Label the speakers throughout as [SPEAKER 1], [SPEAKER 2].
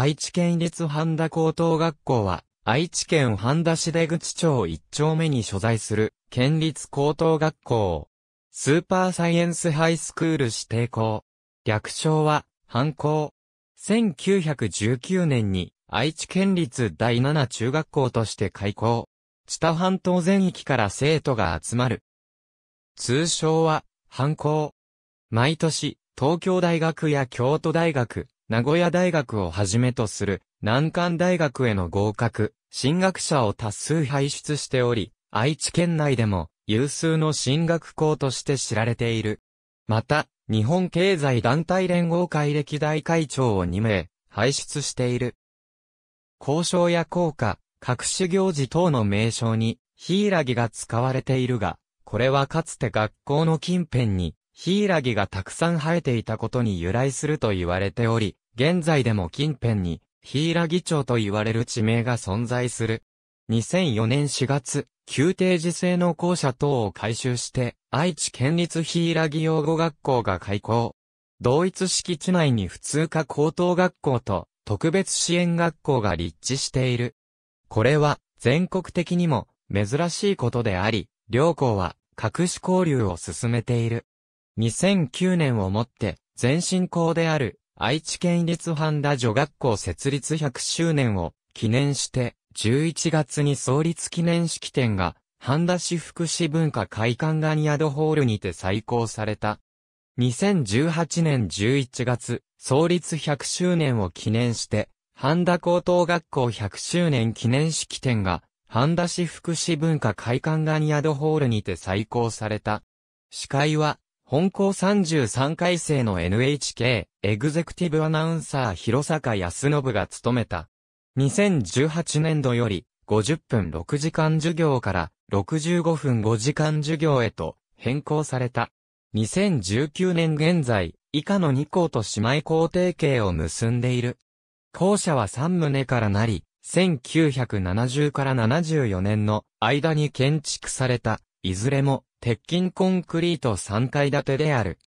[SPEAKER 1] 愛知県立半田高等学校は、愛知県半田市出口町一丁目に所在する、県立高等学校。スーパーサイエンスハイスクール指定校。略称は、半校。1919年に、愛知県立第7中学校として開校。知多半島全域から生徒が集まる。通称は、半校。毎年、東京大学や京都大学、名古屋大学をはじめとする難関大学への合格、進学者を多数輩出しており、愛知県内でも有数の進学校として知られている。また、日本経済団体連合会歴代会長を2名、輩出している。交渉や効果、各種行事等の名称に、ヒイラギが使われているが、これはかつて学校の近辺にヒイラギがたくさん生えていたことに由来すると言われており、現在でも近辺に、ヒイラギ町と言われる地名が存在する。2004年4月、宮廷時制の校舎等を改修して、愛知県立ヒイラギ養護学校が開校。同一敷地内に普通科高等学校と特別支援学校が立地している。これは全国的にも珍しいことであり、両校は隠し交流を進めている。2009年をもって、前進校である、愛知県立半田女学校設立100周年を記念して、11月に創立記念式典が、半田市福祉文化会館ガニアドホールにて再興された。2018年11月、創立100周年を記念して、半田高等学校100周年記念式典が、半田市福祉文化会館ガニアドホールにて再興された。司会は、本校33回生の NHK、エグゼクティブアナウンサー広坂康信が務めた。2018年度より、50分6時間授業から65分5時間授業へと変更された。2019年現在、以下の2校と姉妹校提携を結んでいる。校舎は3棟からなり、1970から74年の間に建築されたいずれも鉄筋コンクリート3階建てである。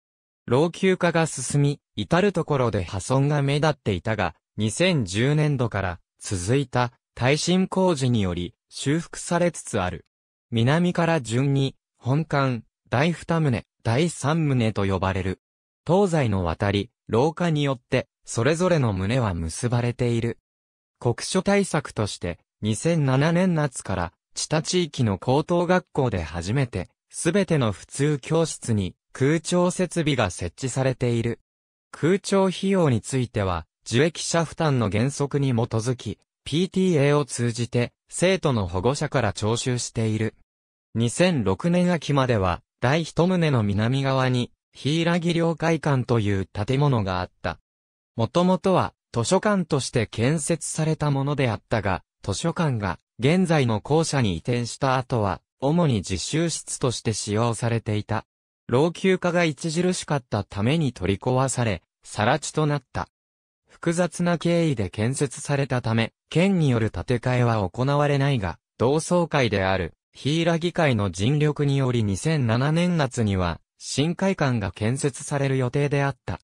[SPEAKER 1] 老朽化が進み、至るところで破損が目立っていたが、2010年度から続いた耐震工事により修復されつつある。南から順に、本館、第二棟、第三棟と呼ばれる。東西の渡り、廊下によって、それぞれの棟は結ばれている。国書対策として、2007年夏から知多地域の高等学校で初めて、すべての普通教室に空調設備が設置されている。空調費用については、受益者負担の原則に基づき、PTA を通じて生徒の保護者から徴収している。2006年秋までは、第一棟の南側に、ラギ領海館という建物があった。もともとは図書館として建設されたものであったが、図書館が現在の校舎に移転した後は、主に実習室として使用されていた。老朽化が著しかったために取り壊され、更地となった。複雑な経緯で建設されたため、県による建て替えは行われないが、同窓会である、ヒーラ議会の尽力により2007年夏には、新会館が建設される予定であった。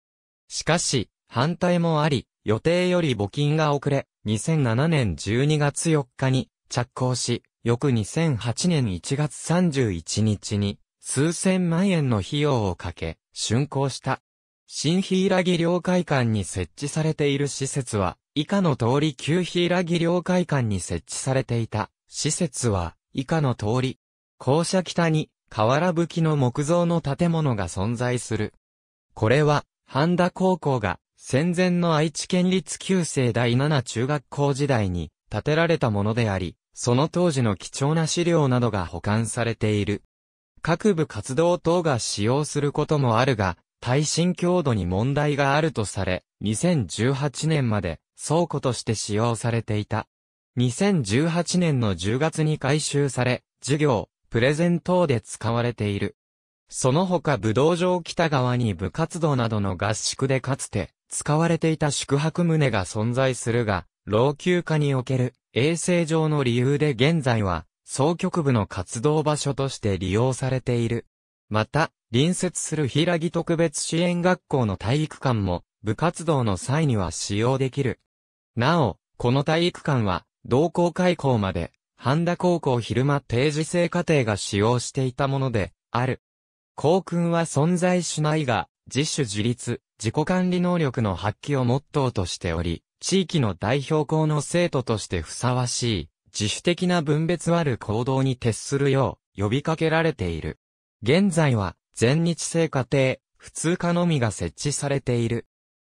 [SPEAKER 1] しかし、反対もあり、予定より募金が遅れ、2007年12月4日に着工し、翌2008年1月31日に、数千万円の費用をかけ、竣工した。新ラギ領海館に設置されている施設は、以下の通り旧ラギ領海館に設置されていた。施設は、以下の通り、校舎北に、瓦吹きの木造の建物が存在する。これは、半田高校が、戦前の愛知県立旧制第7中学校時代に、建てられたものであり、その当時の貴重な資料などが保管されている。各部活動等が使用することもあるが、耐震強度に問題があるとされ、2018年まで倉庫として使用されていた。2018年の10月に改修され、授業、プレゼン等で使われている。その他武道場北側に部活動などの合宿でかつて使われていた宿泊棟が存在するが、老朽化における衛生上の理由で現在は、総局部の活動場所として利用されている。また、隣接する平木特別支援学校の体育館も、部活動の際には使用できる。なお、この体育館は、同校開校まで、半田高校昼間定時制課程が使用していたもので、ある。校訓は存在しないが、自主自立、自己管理能力の発揮をモットーとしており、地域の代表校の生徒としてふさわしい、自主的な分別ある行動に徹するよう呼びかけられている。現在は全日制課程、普通科のみが設置されている。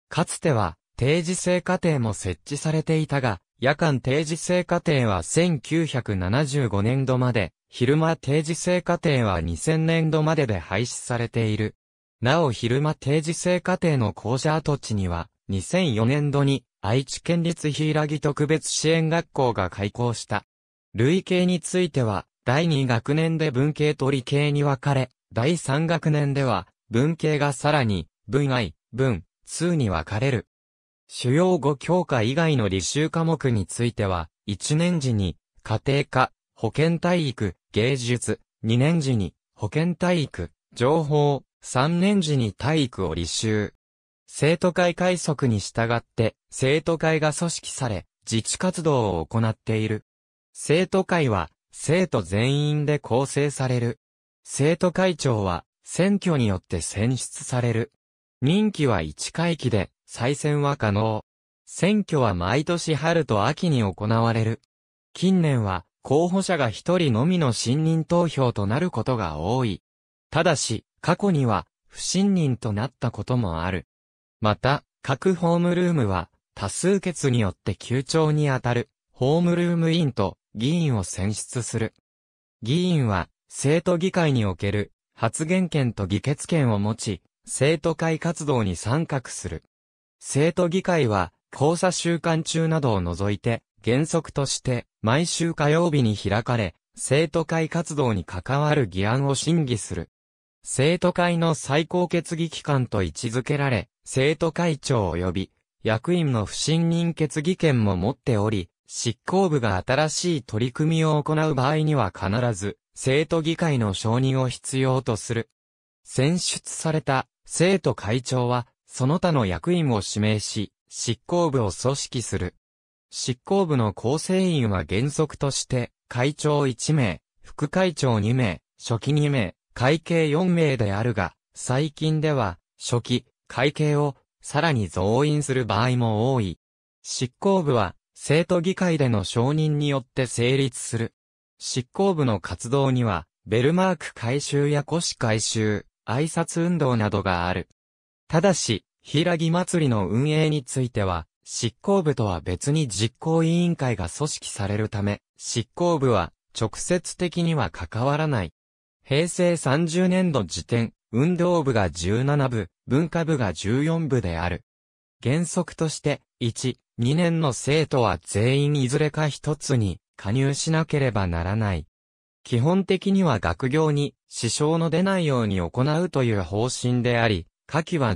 [SPEAKER 1] かつては定時制課程も設置されていたが、夜間定時制課程は1975年度まで、昼間定時制課程は2000年度までで廃止されている。なお昼間定時制課程の校舎跡地には、2004年度に愛知県立柊木特別支援学校が開校した。類型については、第2学年で文系と理系に分かれ、第3学年では、文系がさらに、文愛、文、通に分かれる。主要語教科以外の履修科目については、1年時に、家庭科、保健体育、芸術、2年時に、保健体育、情報、3年時に体育を履修。生徒会改則に従って、生徒会が組織され、自治活動を行っている。生徒会は、生徒全員で構成される。生徒会長は、選挙によって選出される。任期は1回期で、再選は可能。選挙は毎年春と秋に行われる。近年は、候補者が一人のみの信任投票となることが多い。ただし、過去には、不信任となったこともある。また、各ホームルームは、多数決によって休長にあたる、ホームルーム委員と議員を選出する。議員は、生徒議会における発言権と議決権を持ち、生徒会活動に参画する。生徒議会は、交差週間中などを除いて、原則として、毎週火曜日に開かれ、生徒会活動に関わる議案を審議する。生徒会の最高決議機関と位置づけられ、生徒会長及び役員の不信任決議権も持っており、執行部が新しい取り組みを行う場合には必ず、生徒議会の承認を必要とする。選出された生徒会長は、その他の役員を指名し、執行部を組織する。執行部の構成員は原則として、会長1名、副会長2名、初期2名、会計4名であるが、最近では、初期、会計を、さらに増員する場合も多い。執行部は、生徒議会での承認によって成立する。執行部の活動には、ベルマーク回収や古紙回収、挨拶運動などがある。ただし、平木祭りの運営については、執行部とは別に実行委員会が組織されるため、執行部は直接的には関わらない。平成30年度時点、運動部が17部、文化部が14部である。原則として、1、2年の生徒は全員いずれか一つに加入しなければならない。基本的には学業に支障の出ないように行うという方針であり、夏季は17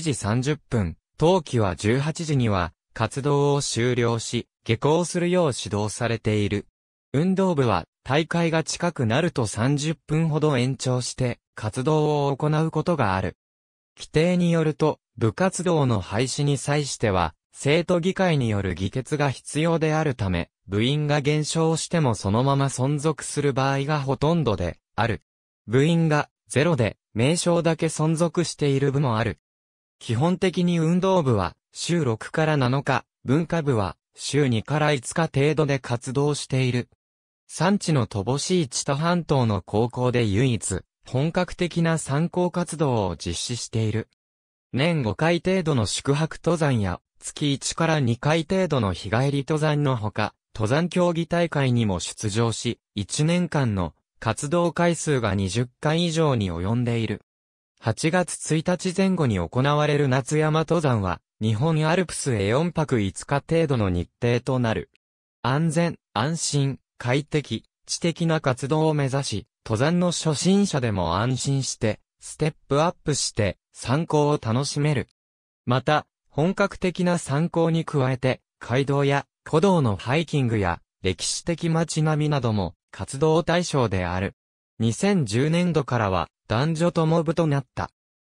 [SPEAKER 1] 時30分、冬季は18時には活動を終了し、下校するよう指導されている。運動部は大会が近くなると30分ほど延長して活動を行うことがある。規定によると、部活動の廃止に際しては、生徒議会による議決が必要であるため、部員が減少してもそのまま存続する場合がほとんどである。部員がゼロで名称だけ存続している部もある。基本的に運動部は週6から7日、文化部は週2から5日程度で活動している。産地の乏しい千と半島の高校で唯一、本格的な参考活動を実施している。年5回程度の宿泊登山や、月1から2回程度の日帰り登山のほか、登山競技大会にも出場し、1年間の活動回数が20回以上に及んでいる。8月1日前後に行われる夏山登山は、日本アルプスへ4泊5日程度の日程となる。安全、安心、快適、知的な活動を目指し、登山の初心者でも安心して、ステップアップして、参考を楽しめる。また、本格的な参考に加えて、街道や古道のハイキングや歴史的街並みなども活動対象である。2010年度からは男女とも部となった。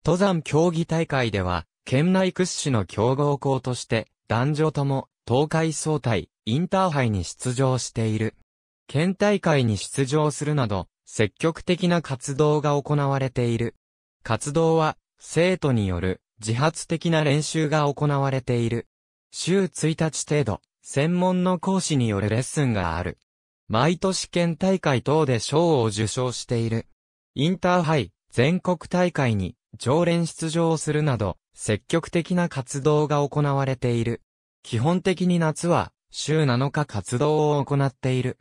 [SPEAKER 1] 登山競技大会では、県内屈指の強豪校として、男女とも、東海総体、インターハイに出場している。県大会に出場するなど、積極的な活動が行われている。活動は、生徒による自発的な練習が行われている。週1日程度、専門の講師によるレッスンがある。毎年県大会等で賞を受賞している。インターハイ、全国大会に常連出場するなど、積極的な活動が行われている。基本的に夏は、週7日活動を行っている。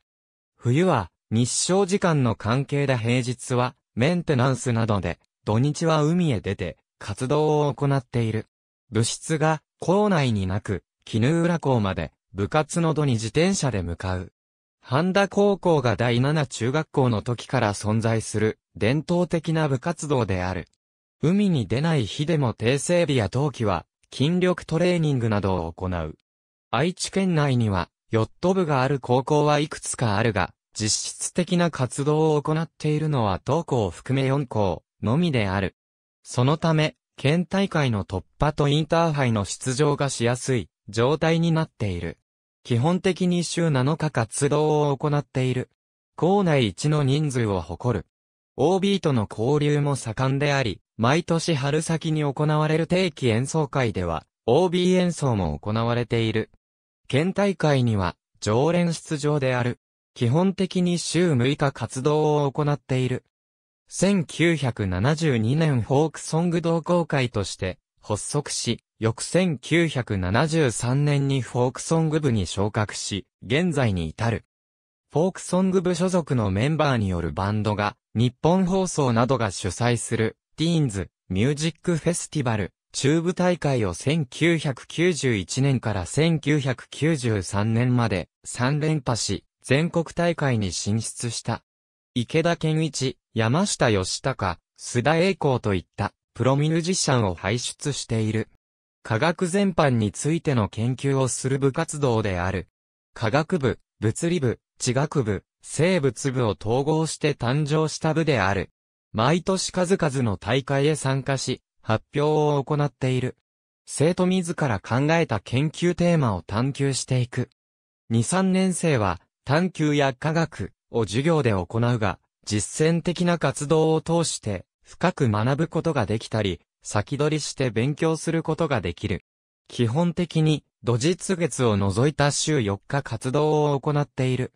[SPEAKER 1] 冬は日照時間の関係で平日はメンテナンスなどで土日は海へ出て活動を行っている。部室が校内になく、絹浦校まで部活の度に自転車で向かう。半田高校が第7中学校の時から存在する伝統的な部活動である。海に出ない日でも低整備や冬季は筋力トレーニングなどを行う。愛知県内にはヨット部がある高校はいくつかあるが、実質的な活動を行っているのは東校を含め4校のみである。そのため、県大会の突破とインターハイの出場がしやすい状態になっている。基本的に週7日活動を行っている。校内一の人数を誇る。OB との交流も盛んであり、毎年春先に行われる定期演奏会では、OB 演奏も行われている。県大会には、常連出場である。基本的に週6日活動を行っている。1972年フォークソング同好会として発足し、翌1973年にフォークソング部に昇格し、現在に至る。フォークソング部所属のメンバーによるバンドが、日本放送などが主催する、ティーンズ、ミュージックフェスティバル、中部大会を1991年から1993年まで3連覇し、全国大会に進出した。池田健一、山下義隆、須田栄光といったプロミュージシャンを輩出している。科学全般についての研究をする部活動である。科学部、物理部、地学部、生物部を統合して誕生した部である。毎年数々の大会へ参加し、発表を行っている。生徒自ら考えた研究テーマを探求していく。2、3年生は探求や科学を授業で行うが、実践的な活動を通して深く学ぶことができたり、先取りして勉強することができる。基本的に土日月を除いた週4日活動を行っている。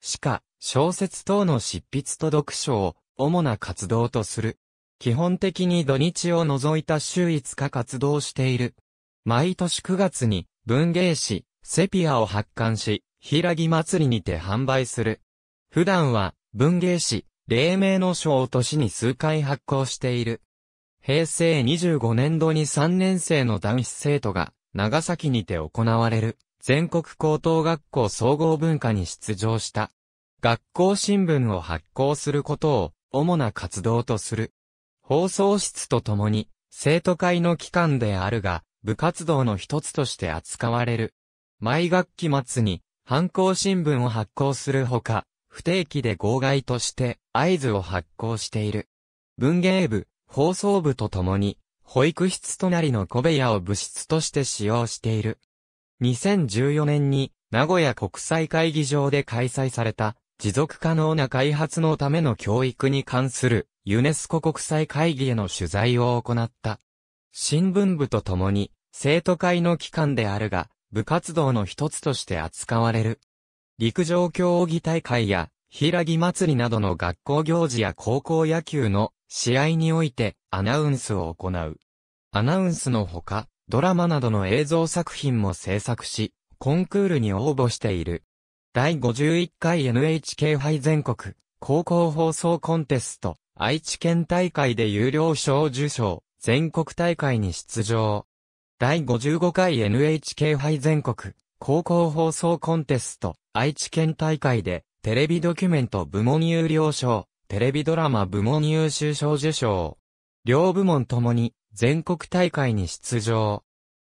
[SPEAKER 1] しか、小説等の執筆と読書を主な活動とする。基本的に土日を除いた週5日活動している。毎年9月に文芸誌、セピアを発刊し、平木祭りにて販売する。普段は文芸誌、黎明の章を年に数回発行している。平成25年度に3年生の男子生徒が長崎にて行われる全国高等学校総合文化に出場した。学校新聞を発行することを主な活動とする。放送室とともに、生徒会の機関であるが、部活動の一つとして扱われる。毎学期末に、反抗新聞を発行するほか、不定期で号外として、合図を発行している。文芸部、放送部とともに、保育室隣の小部屋を部室として使用している。2014年に、名古屋国際会議場で開催された、持続可能な開発のための教育に関するユネスコ国際会議への取材を行った。新聞部と共に、生徒会の機関であるが、部活動の一つとして扱われる。陸上競技大会や、平木祭りなどの学校行事や高校野球の試合においてアナウンスを行う。アナウンスのほか、ドラマなどの映像作品も制作し、コンクールに応募している。第51回 NHK 杯全国高校放送コンテスト愛知県大会で有料賞受賞、全国大会に出場。第55回 NHK 杯全国高校放送コンテスト愛知県大会でテレビドキュメント部門有料賞、テレビドラマ部門優秀賞受賞。両部門ともに全国大会に出場。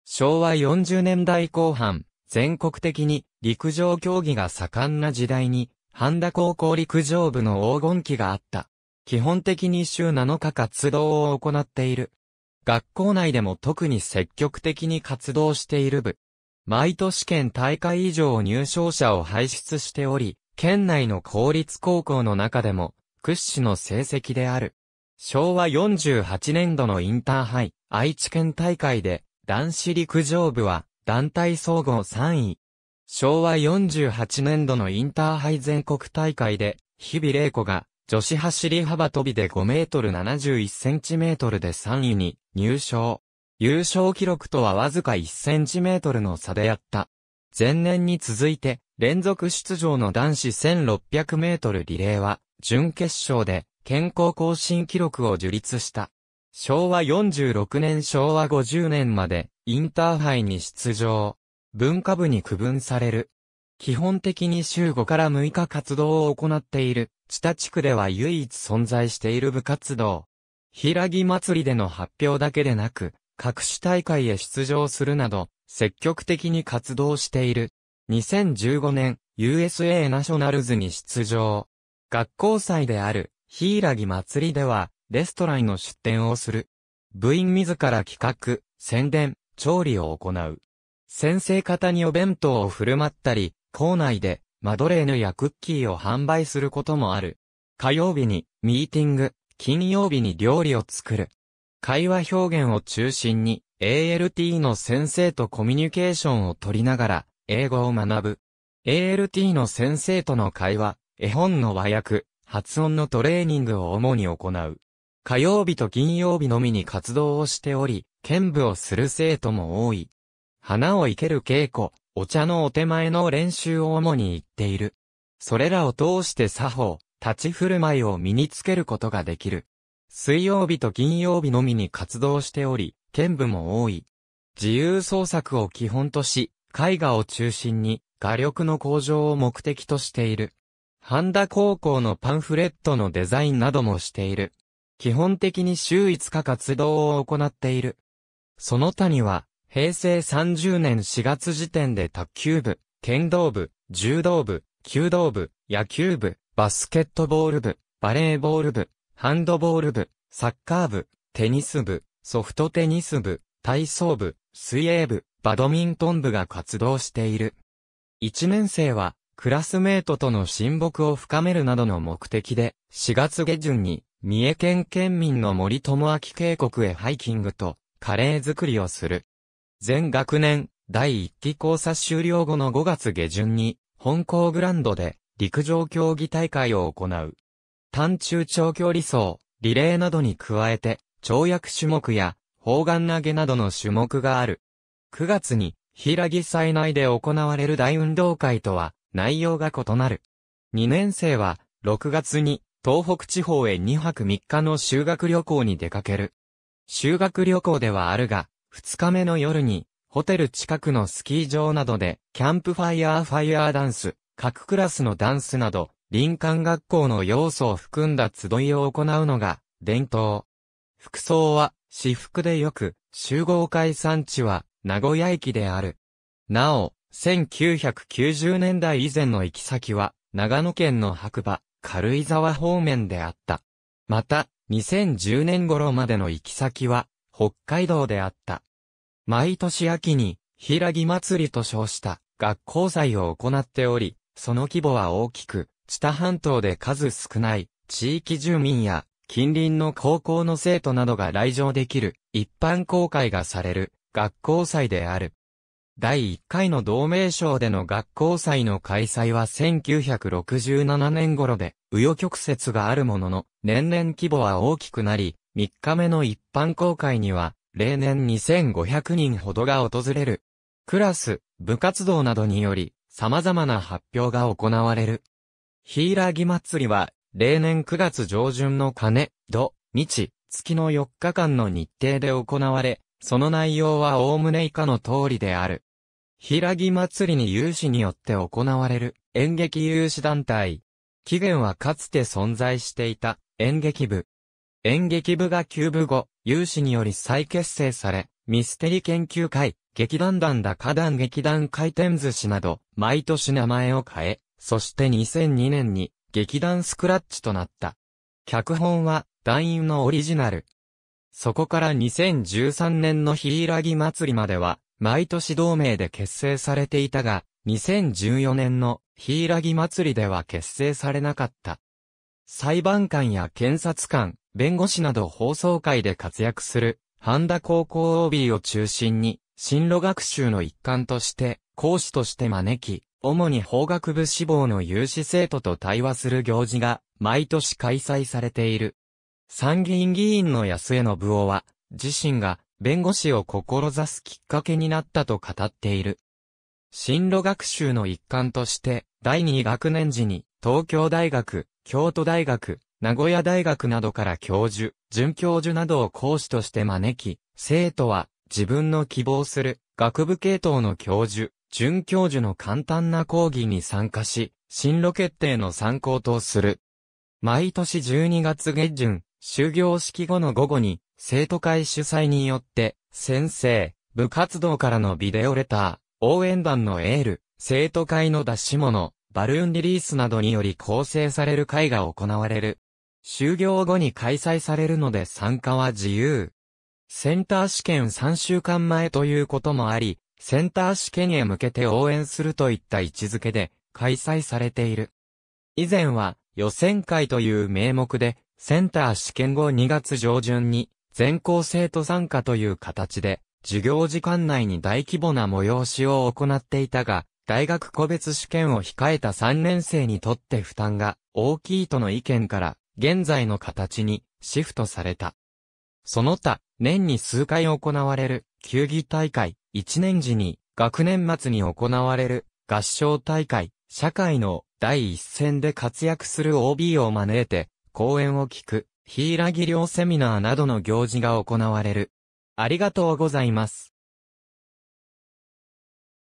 [SPEAKER 1] 昭和40年代後半、全国的に陸上競技が盛んな時代に、半田高校陸上部の黄金期があった。基本的に週7日活動を行っている。学校内でも特に積極的に活動している部。毎年県大会以上入賞者を輩出しており、県内の公立高校の中でも屈指の成績である。昭和48年度のインターハイ、愛知県大会で男子陸上部は団体総合3位。昭和48年度のインターハイ全国大会で、日々玲子が女子走り幅跳びで5メートル71センチメートルで3位に入賞。優勝記録とはわずか1センチメートルの差であった。前年に続いて、連続出場の男子1600メートルリレーは、準決勝で、健康更新記録を樹立した。昭和46年昭和50年まで、インターハイに出場。文化部に区分される。基本的に週5から6日活動を行っている、知多地区では唯一存在している部活動。らぎ祭りでの発表だけでなく、各種大会へ出場するなど、積極的に活動している。2015年、USA ナショナルズに出場。学校祭である、らぎ祭りでは、レストランの出店をする。部員自ら企画、宣伝、調理を行う。先生方にお弁当を振る舞ったり、校内でマドレーヌやクッキーを販売することもある。火曜日にミーティング、金曜日に料理を作る。会話表現を中心に ALT の先生とコミュニケーションを取りながら英語を学ぶ。ALT の先生との会話、絵本の和訳、発音のトレーニングを主に行う。火曜日と金曜日のみに活動をしており、兼舞をする生徒も多い。花を生ける稽古、お茶のお手前の練習を主に言っている。それらを通して作法、立ち振る舞いを身につけることができる。水曜日と金曜日のみに活動しており、剣舞も多い。自由創作を基本とし、絵画を中心に画力の向上を目的としている。ハンダ高校のパンフレットのデザインなどもしている。基本的に週5日活動を行っている。その他には、平成30年4月時点で卓球部、剣道部、柔道部、弓道部、野球部、バスケットボール部、バレーボール部、ハンドボール部、サッカー部、テニス部、ソフトテニス部、体操部、水泳部、バドミントン部が活動している。1年生は、クラスメートとの親睦を深めるなどの目的で、4月下旬に、三重県県民の森友明渓谷へハイキングと、カレー作りをする。全学年、第1期考察終了後の5月下旬に、本校グランドで、陸上競技大会を行う。単中長距離走、リレーなどに加えて、跳躍種目や、砲丸投げなどの種目がある。9月に、平木祭内で行われる大運動会とは、内容が異なる。2年生は、6月に、東北地方へ2泊3日の修学旅行に出かける。修学旅行ではあるが、2日目の夜に、ホテル近くのスキー場などで、キャンプファイヤーファイヤーダンス、各クラスのダンスなど、林間学校の要素を含んだ集いを行うのが、伝統。服装は、私服でよく、集合会産地は、名古屋駅である。なお、1990年代以前の行き先は、長野県の白馬、軽井沢方面であった。また、2010年頃までの行き先は、北海道であった。毎年秋に、平木祭りと称した学校祭を行っており、その規模は大きく、知多半島で数少ない地域住民や近隣の高校の生徒などが来場できる一般公開がされる学校祭である。第1回の同盟賞での学校祭の開催は1967年頃で、右余曲折があるものの、年々規模は大きくなり、3日目の一般公開には、例年2500人ほどが訪れる。クラス、部活動などにより、様々な発表が行われる。ヒイラギ祭りは、例年9月上旬の金、土、日、月の4日間の日程で行われ、その内容はおおむね以下の通りである。ヒイラギ祭りに有志によって行われる演劇有志団体。起源はかつて存在していた演劇部。演劇部が休部後、有志により再結成され、ミステリ研究会、劇団団だ花壇劇団回転寿司など、毎年名前を変え、そして2002年に、劇団スクラッチとなった。脚本は、団員のオリジナル。そこから2013年のヒイラギ祭りまでは、毎年同盟で結成されていたが、2014年のヒイラギ祭りでは結成されなかった。裁判官や検察官、弁護士など放送会で活躍する、半田高校 OB を中心に、進路学習の一環として、講師として招き、主に法学部志望の有志生徒と対話する行事が、毎年開催されている。参議院議員の安江信夫は、自身が弁護士を志すきっかけになったと語っている。進路学習の一環として、第二学年時に東京大学京都大学、名古屋大学などから教授、准教授などを講師として招き、生徒は自分の希望する学部系統の教授、准教授の簡単な講義に参加し、進路決定の参考とする。毎年12月下旬、終業式後の午後に、生徒会主催によって、先生、部活動からのビデオレター、応援団のエール、生徒会の出し物、バルーンリリースなどにより構成される会が行われる。終業後に開催されるので参加は自由。センター試験3週間前ということもあり、センター試験へ向けて応援するといった位置づけで開催されている。以前は予選会という名目で、センター試験後2月上旬に全校生徒参加という形で、授業時間内に大規模な催しを行っていたが、大学個別試験を控えた3年生にとって負担が大きいとの意見から、現在の形にシフトされた。その他、年に数回行われる球技大会、1年時に学年末に行われる合唱大会、社会の第一線で活躍する OB を招いて、講演を聞く、ヒーラギセミナーなどの行事が行われる。ありがとうございます。